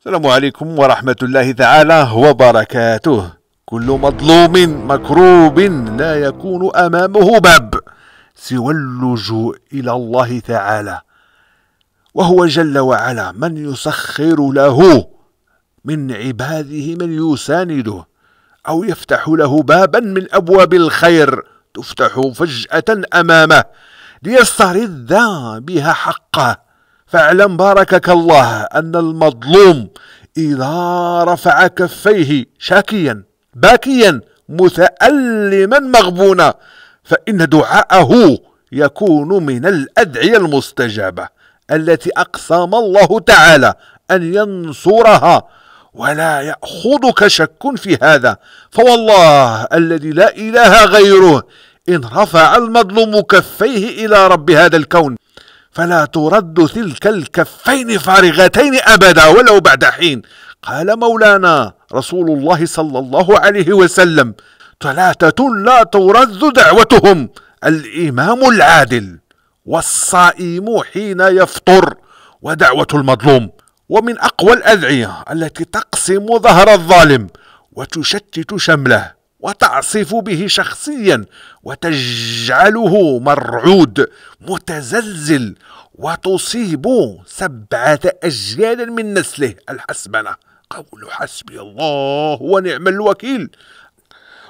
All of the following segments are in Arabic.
السلام عليكم ورحمة الله تعالى وبركاته كل مظلوم مكروب لا يكون أمامه باب سوى اللجوء إلى الله تعالى وهو جل وعلا من يسخر له من عباده من يسانده أو يفتح له بابا من أبواب الخير تفتح فجأة أمامه ليسترد بها حقه فاعلم باركك الله أن المظلوم إذا رفع كفيه شاكيا باكيا متألما مغبونا فإن دعاءه يكون من الأدعية المستجابة التي أقسم الله تعالى أن ينصرها ولا يأخذك شك في هذا فوالله الذي لا إله غيره إن رفع المظلوم كفيه إلى رب هذا الكون فلا ترد تلك الكفين فارغتين أبدا ولو بعد حين قال مولانا رسول الله صلى الله عليه وسلم ثلاثة لا ترد دعوتهم الإمام العادل والصائم حين يفطر ودعوة المظلوم ومن أقوى الأدعية التي تقسم ظهر الظالم وتشتت شمله وتعصف به شخصيا وتجعله مرعود متزلزل وتصيب سبعة أجيال من نسله الحسبنة قول حسبي الله ونعم الوكيل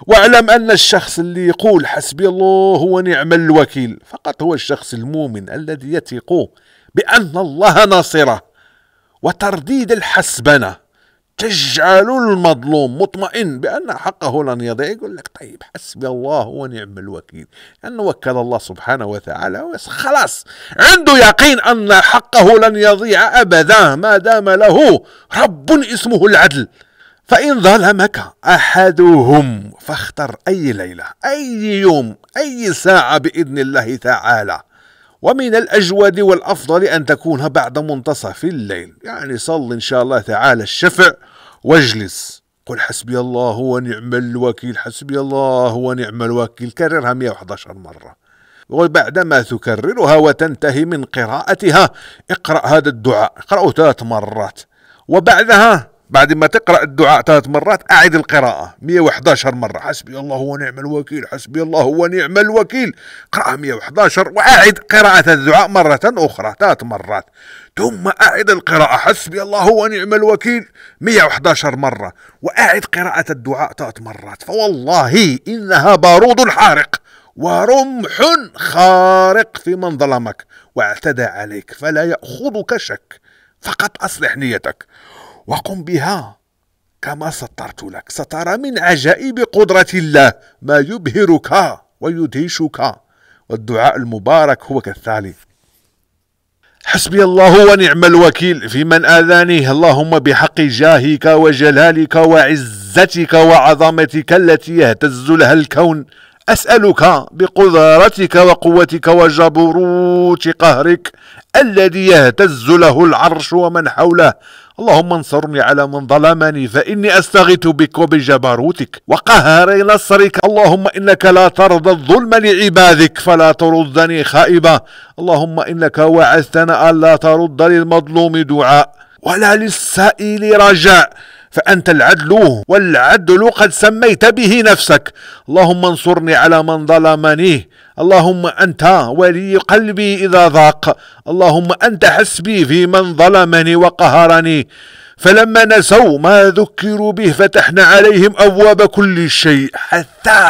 واعلم أن الشخص اللي يقول حسبي الله ونعم الوكيل فقط هو الشخص المؤمن الذي يثق بأن الله ناصره وترديد الحسبنه تجعل المظلوم مطمئن بأن حقه لن يضيع يقول لك طيب حسبي الله ونعم الوكيل أنه وكل الله سبحانه وتعالى خلاص عنده يقين أن حقه لن يضيع أبدا ما دام له رب اسمه العدل فإن ظلمك أحدهم فاختر أي ليلة أي يوم أي ساعة بإذن الله تعالى ومن الأجود والأفضل أن تكون بعد منتصف الليل يعني صل إن شاء الله تعالى الشفع واجلس قل حسبي الله ونعم الوكيل حسبي الله ونعم الوكيل كررها 111 مرة وبعدما تكررها وتنتهي من قراءتها اقرأ هذا الدعاء اقرأه ثلاث مرات وبعدها بعد ما تقرأ الدعاء ثلاث مرات أعد القراءة 111 مرة حسبي الله ونعم الوكيل حسبي الله ونعم الوكيل قرأها 111 وأعد قراءة الدعاء مرة أخرى ثلاث مرات ثم أعد القراءة حسبي الله ونعم الوكيل 111 مرة وأعد قراءة الدعاء ثلاث مرات فوالله إنها بارود حارق ورمح خارق في من ظلمك واعتدى عليك فلا يأخذك شك فقط أصلح نيتك وقم بها كما سطرت لك سترى من عجائب قدرة الله ما يبهرك ويدهشك والدعاء المبارك هو كالثالث حسبي الله ونعم الوكيل في من آذاني اللهم بحق جاهك وجلالك وعزتك وعظمتك التي يهتز لها الكون أسألك بقدرتك وقوتك وجبروت قهرك الذي يهتز له العرش ومن حوله اللهم انصرني على من ظلمني فإني أستغيث بك وبجبروتك وقهر نصرك اللهم إنك لا ترضى الظلم لعبادك فلا تردني خائبة اللهم إنك وعدتنا ألا ترد للمظلوم دعاء ولا للسائل رجاء فأنت العدل والعدل قد سميت به نفسك اللهم انصرني على من ظلمني اللهم أنت ولي قلبي إذا ضاق اللهم أنت حسبي في من ظلمني وقهرني فلما نسوا ما ذكروا به فتحنا عليهم أبواب كل شيء حتى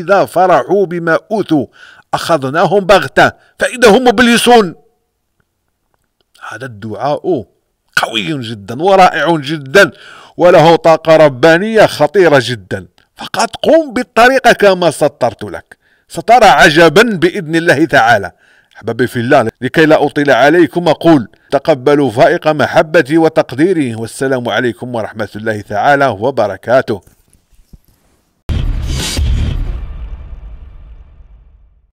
إذا فرحوا بما أوتوا أخذناهم بغتة فإذا هم مبلسون هذا الدعاء قوي جدا ورائع جدا وله طاقة ربانية خطيرة جدا فقط قم بالطريقة كما سطرت لك سترى عجبا بإذن الله تعالى أحبابي في الله لكي لا أطيل عليكم أقول تقبلوا فائق محبتي وتقديري والسلام عليكم ورحمة الله تعالى وبركاته